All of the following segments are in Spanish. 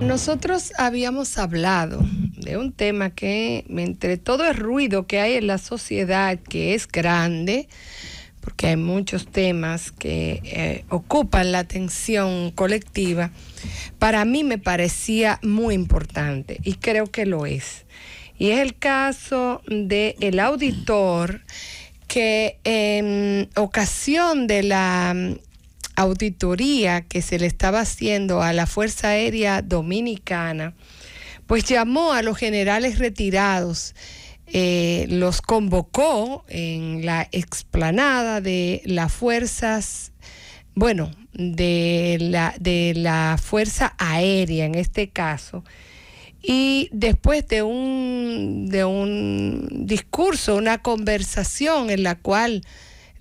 Nosotros habíamos hablado de un tema que entre todo el ruido que hay en la sociedad, que es grande, porque hay muchos temas que eh, ocupan la atención colectiva, para mí me parecía muy importante y creo que lo es. Y es el caso del el auditor que en em, ocasión de la auditoría que se le estaba haciendo a la Fuerza Aérea Dominicana, pues llamó a los generales retirados, eh, los convocó en la explanada de las fuerzas, bueno, de la, de la Fuerza Aérea en este caso, y después de un, de un discurso, una conversación en la cual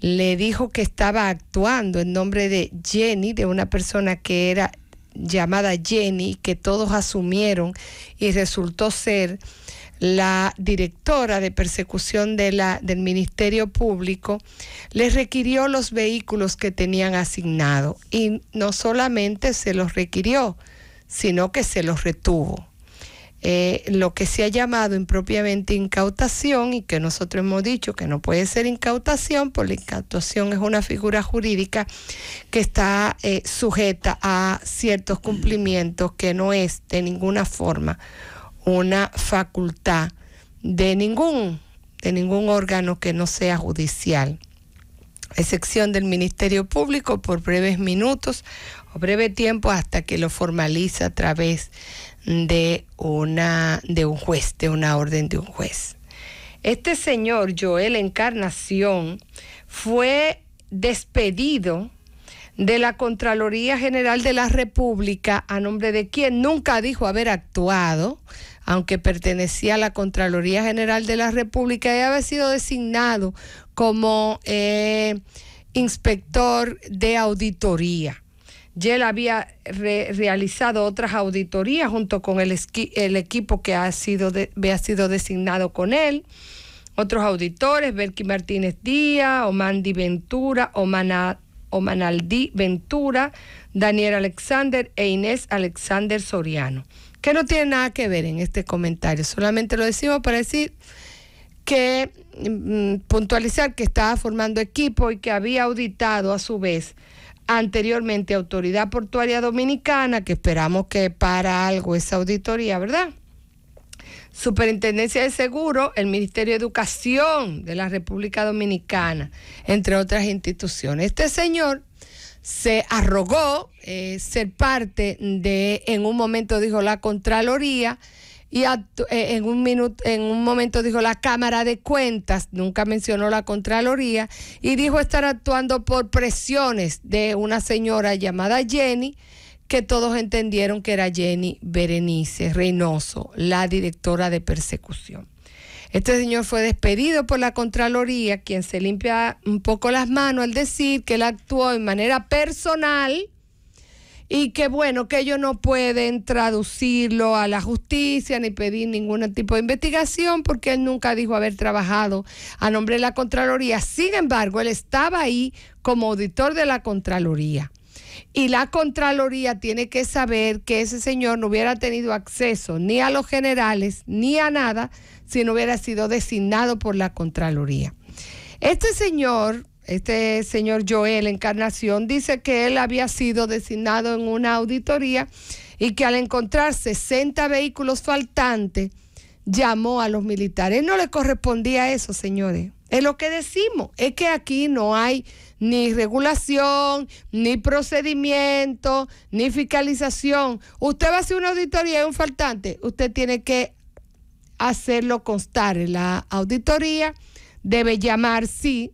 le dijo que estaba actuando en nombre de Jenny, de una persona que era llamada Jenny, que todos asumieron y resultó ser la directora de persecución del Ministerio Público, les requirió los vehículos que tenían asignado y no solamente se los requirió, sino que se los retuvo. Eh, lo que se ha llamado impropiamente incautación y que nosotros hemos dicho que no puede ser incautación, porque la incautación es una figura jurídica que está eh, sujeta a ciertos cumplimientos que no es de ninguna forma una facultad de ningún, de ningún órgano que no sea judicial excepción del Ministerio Público por breves minutos breve tiempo hasta que lo formaliza a través de, una, de un juez, de una orden de un juez. Este señor, Joel Encarnación, fue despedido de la Contraloría General de la República a nombre de quien nunca dijo haber actuado, aunque pertenecía a la Contraloría General de la República y había sido designado como eh, inspector de auditoría. Yel había realizado otras auditorías junto con el, el equipo que ha sido sido designado con él. Otros auditores, Berky Martínez Díaz, Omandi Ventura, Ventura, Daniel Alexander e Inés Alexander Soriano, que no tiene nada que ver en este comentario, solamente lo decimos para decir que mm, puntualizar que estaba formando equipo y que había auditado a su vez anteriormente Autoridad Portuaria Dominicana, que esperamos que para algo esa auditoría, ¿verdad? Superintendencia de Seguro, el Ministerio de Educación de la República Dominicana, entre otras instituciones. Este señor se arrogó eh, ser parte de, en un momento dijo la Contraloría, y eh, en un, minuto, en un momento dijo la Cámara de Cuentas, nunca mencionó la Contraloría, y dijo estar actuando por presiones de una señora llamada Jenny, que todos entendieron que era Jenny Berenice Reynoso, la directora de persecución. Este señor fue despedido por la Contraloría, quien se limpia un poco las manos al decir que él actuó en manera personal y que bueno, que ellos no pueden traducirlo a la justicia ni pedir ningún tipo de investigación porque él nunca dijo haber trabajado a nombre de la Contraloría. Sin embargo, él estaba ahí como auditor de la Contraloría. Y la Contraloría tiene que saber que ese señor no hubiera tenido acceso ni a los generales ni a nada si no hubiera sido designado por la Contraloría. Este señor este señor Joel Encarnación, dice que él había sido designado en una auditoría y que al encontrar 60 vehículos faltantes, llamó a los militares. no le correspondía eso, señores. Es lo que decimos, es que aquí no hay ni regulación, ni procedimiento, ni fiscalización. Usted va a hacer una auditoría de un faltante, usted tiene que hacerlo constar en la auditoría, debe llamar, sí,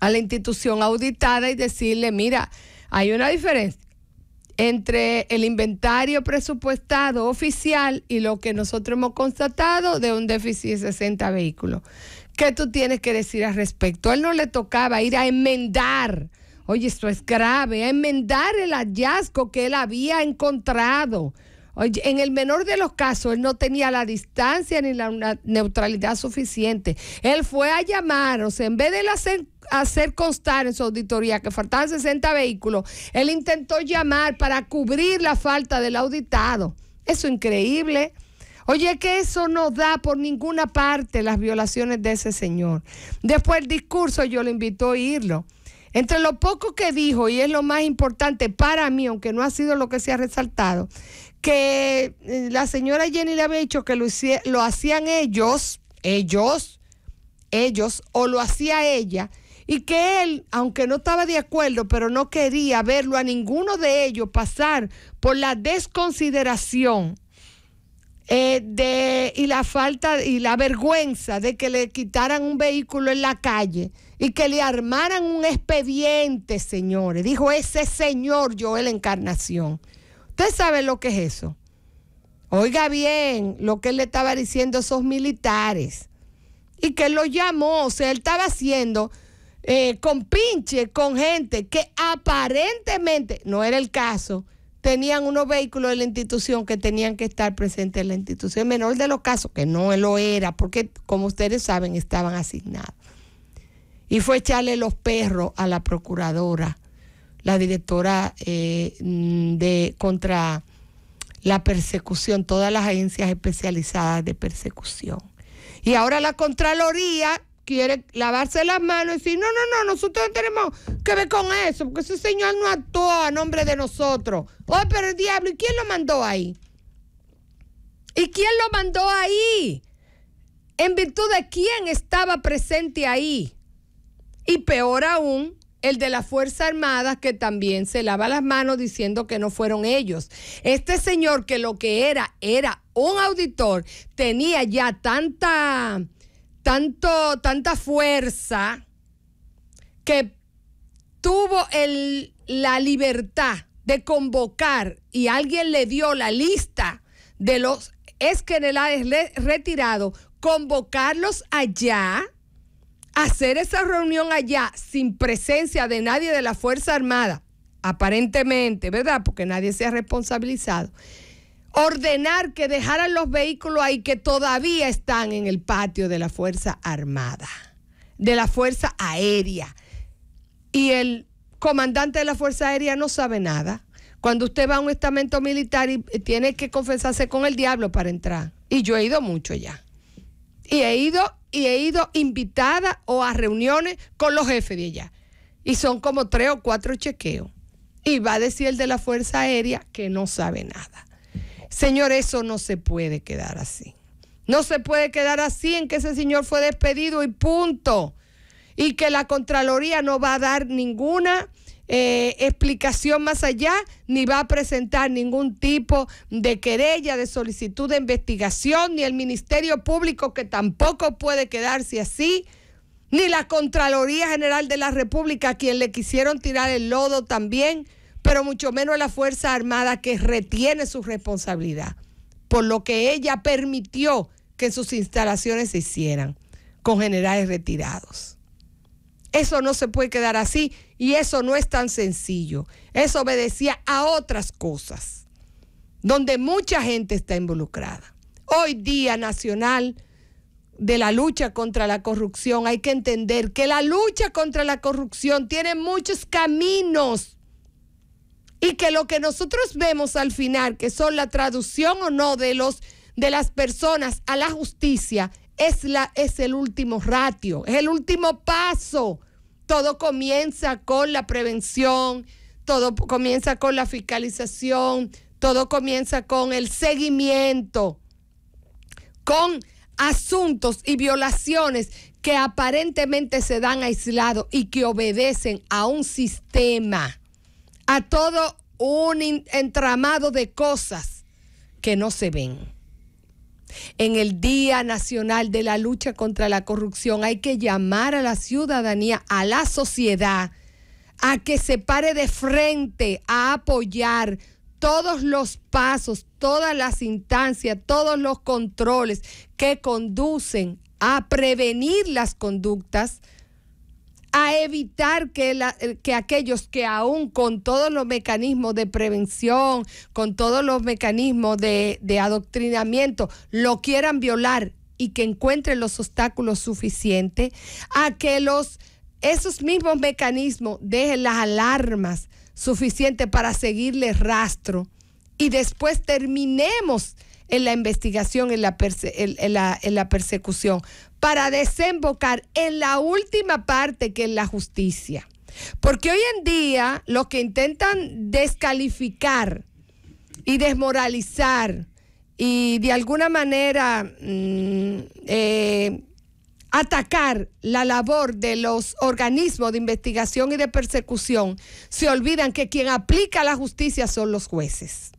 a la institución auditada y decirle, mira, hay una diferencia entre el inventario presupuestado oficial y lo que nosotros hemos constatado de un déficit de 60 vehículos. ¿Qué tú tienes que decir al respecto? A él no le tocaba ir a enmendar. Oye, esto es grave, a enmendar el hallazgo que él había encontrado. En el menor de los casos, él no tenía la distancia ni la neutralidad suficiente. Él fue a llamar, o sea, en vez de hacer, constar en su auditoría que faltaban 60 vehículos, él intentó llamar para cubrir la falta del auditado. Eso es increíble. Oye, que eso no da por ninguna parte las violaciones de ese señor. Después el discurso yo le invito a irlo. Entre lo poco que dijo, y es lo más importante para mí, aunque no ha sido lo que se ha resaltado, que eh, la señora Jenny le había dicho que lo, hacían ellos, ellos, ellos, o lo hacía ella, y que él, aunque no estaba de acuerdo, pero no quería verlo a ninguno de ellos pasar por la desconsideración eh, de, y la falta y la vergüenza de que le quitaran un vehículo en la calle y que le armaran un expediente, señores. Dijo ese señor Joel Encarnación. Usted sabe lo que es eso. Oiga bien lo que él le estaba diciendo a esos militares. Y que lo llamó, o sea, él estaba haciendo eh, con pinche, con gente que aparentemente, no era el caso, tenían unos vehículos de la institución que tenían que estar presentes en la institución. Menor de los casos, que no lo era, porque como ustedes saben, estaban asignados. Y fue echarle los perros a la procuradora la directora eh, mm, de contra la persecución, todas las agencias especializadas de persecución. Y ahora la Contraloría quiere lavarse las manos y decir, no, no, no, nosotros no tenemos que ver con eso, porque ese señor no actuó a nombre de nosotros. Oh, pero el diablo, ¿y quién lo mandó ahí? ¿Y quién lo mandó ahí? ¿En virtud de quién estaba presente ahí? Y peor aún, el de las Fuerzas Armadas que también se lava las manos diciendo que no fueron ellos. Este señor que lo que era era un auditor, tenía ya tanta, tanto, tanta fuerza que tuvo el, la libertad de convocar y alguien le dio la lista de los es ha retirado. convocarlos allá hacer esa reunión allá sin presencia de nadie de la Fuerza Armada, aparentemente, ¿verdad? Porque nadie se ha responsabilizado. Ordenar que dejaran los vehículos ahí que todavía están en el patio de la Fuerza Armada, de la Fuerza Aérea. Y el comandante de la Fuerza Aérea no sabe nada. Cuando usted va a un estamento militar y eh, tiene que confesarse con el diablo para entrar. Y yo he ido mucho ya. Y he ido y he ido invitada o a reuniones con los jefes de allá. Y son como tres o cuatro chequeos. Y va a decir el de la Fuerza Aérea que no sabe nada. Señor, eso no se puede quedar así. No se puede quedar así en que ese señor fue despedido y punto. Y que la Contraloría no va a dar ninguna eh, explicación más allá, ni va a presentar ningún tipo de querella, de solicitud de investigación, ni el Ministerio Público, que tampoco puede quedarse así, ni la Contraloría General de la República, a quien le quisieron tirar el lodo también, pero mucho menos la Fuerza Armada, que retiene su responsabilidad por lo que ella permitió que sus instalaciones se hicieran con generales retirados. Eso no se puede quedar así y eso no es tan sencillo. Eso obedecía a otras cosas, donde mucha gente está involucrada. Hoy día nacional de la lucha contra la corrupción, hay que entender que la lucha contra la corrupción tiene muchos caminos y que lo que nosotros vemos al final, que son la traducción o no de los de las personas a la justicia, es, la, es el último ratio, es el último paso. Todo comienza con la prevención, todo comienza con la fiscalización, todo comienza con el seguimiento, con asuntos y violaciones que aparentemente se dan aislados y que obedecen a un sistema, a todo un entramado de cosas que no se ven en el Día Nacional de la Lucha contra la Corrupción, hay que llamar a la ciudadanía, a la sociedad, a que se pare de frente, a apoyar todos los pasos, todas las instancias, todos los controles que conducen a prevenir las conductas a evitar que, que aquellos que aún con todos los mecanismos de prevención, con todos los mecanismos de, adoctrinamiento, lo quieran violar y que encuentren los obstáculos suficientes, a que los, esos mismos mecanismos dejen las alarmas suficientes para seguirles rastro y después terminemos en la investigación, en la, en, la, persecución, para desembocar en la última parte que es la justicia. Porque hoy en día los que intentan descalificar y desmoralizar y de alguna manera mm, eh, atacar la labor de los organismos de investigación y de persecución, se olvidan que quien aplica la justicia son los jueces.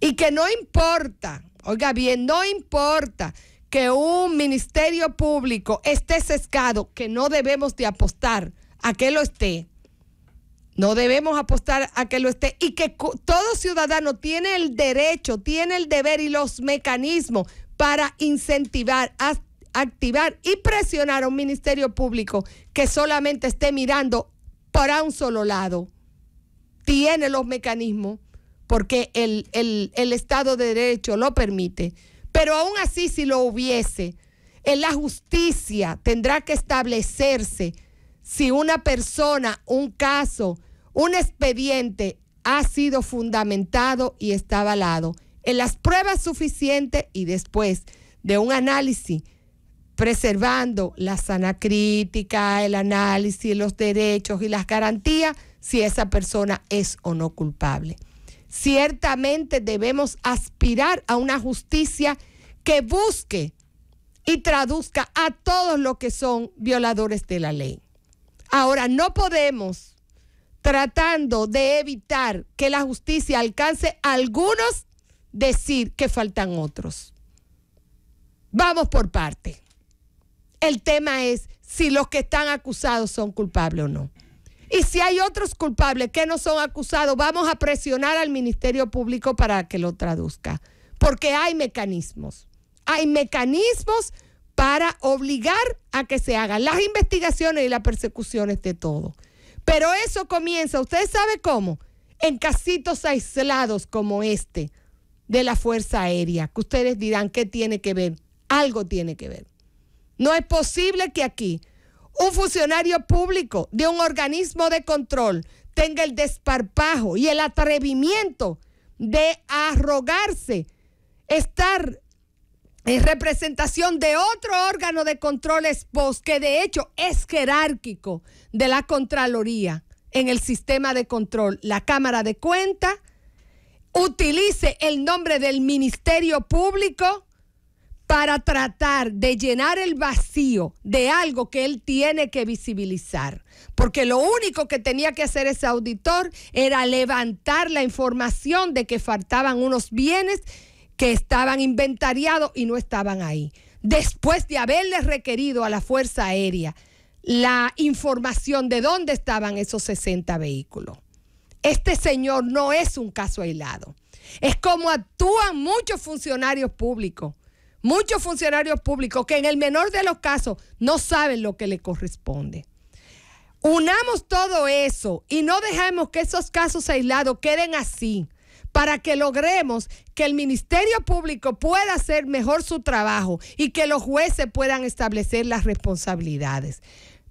Y que no importa, oiga bien, no importa que un ministerio público esté sesgado, que no debemos de apostar a que lo esté. No debemos apostar a que lo esté y que todo ciudadano tiene el derecho, tiene el deber y los mecanismos para incentivar, activar y presionar a un ministerio público que solamente esté mirando para un solo lado. Tiene los mecanismos porque el, Estado de Derecho lo permite. Pero aún así, si lo hubiese, en la justicia tendrá que establecerse si una persona, un caso, un expediente ha sido fundamentado y está avalado en las pruebas suficientes y después de un análisis, preservando la sana crítica, el análisis, los derechos y las garantías, si esa persona es o no culpable ciertamente debemos aspirar a una justicia que busque y traduzca a todos los que son violadores de la ley. Ahora, no podemos, tratando de evitar que la justicia alcance a algunos, decir que faltan otros. Vamos por parte. El tema es si los que están acusados son culpables o no. Y si hay otros culpables que no son acusados, vamos a presionar al Ministerio Público para que lo traduzca. Porque hay mecanismos. Hay mecanismos para obligar a que se hagan las investigaciones y las persecuciones de todo. Pero eso comienza, ¿usted sabe cómo? En casitos aislados como este de la Fuerza Aérea, que ustedes dirán, ¿qué tiene que ver? Algo tiene que ver. No es posible que aquí un funcionario público de un organismo de control tenga el desparpajo y el atrevimiento de arrogarse estar en representación de otro órgano de control post que de hecho es jerárquico de la Contraloría en el sistema de control, la Cámara de Cuentas, utilice el nombre del Ministerio Público para tratar de llenar el vacío de algo que él tiene que visibilizar. Porque lo único que tenía que hacer ese auditor era levantar la información de que faltaban unos bienes que estaban inventariados y no estaban ahí. Después de haberle requerido a la Fuerza Aérea la información de dónde estaban esos 60 vehículos. Este señor no es un caso aislado. Es como actúan muchos funcionarios públicos muchos funcionarios públicos que en el menor de los casos no saben lo que le corresponde. Unamos todo eso y no dejemos que esos casos aislados queden así para que logremos que el Ministerio Público pueda hacer mejor su trabajo y que los jueces puedan establecer las responsabilidades.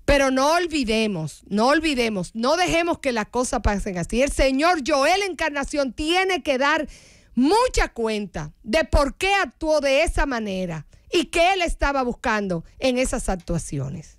Pero no olvidemos, no olvidemos, no dejemos que las cosas pasen así. El señor Joel Encarnación tiene que dar mucha cuenta de por qué actuó de esa manera y qué él estaba buscando en esas actuaciones.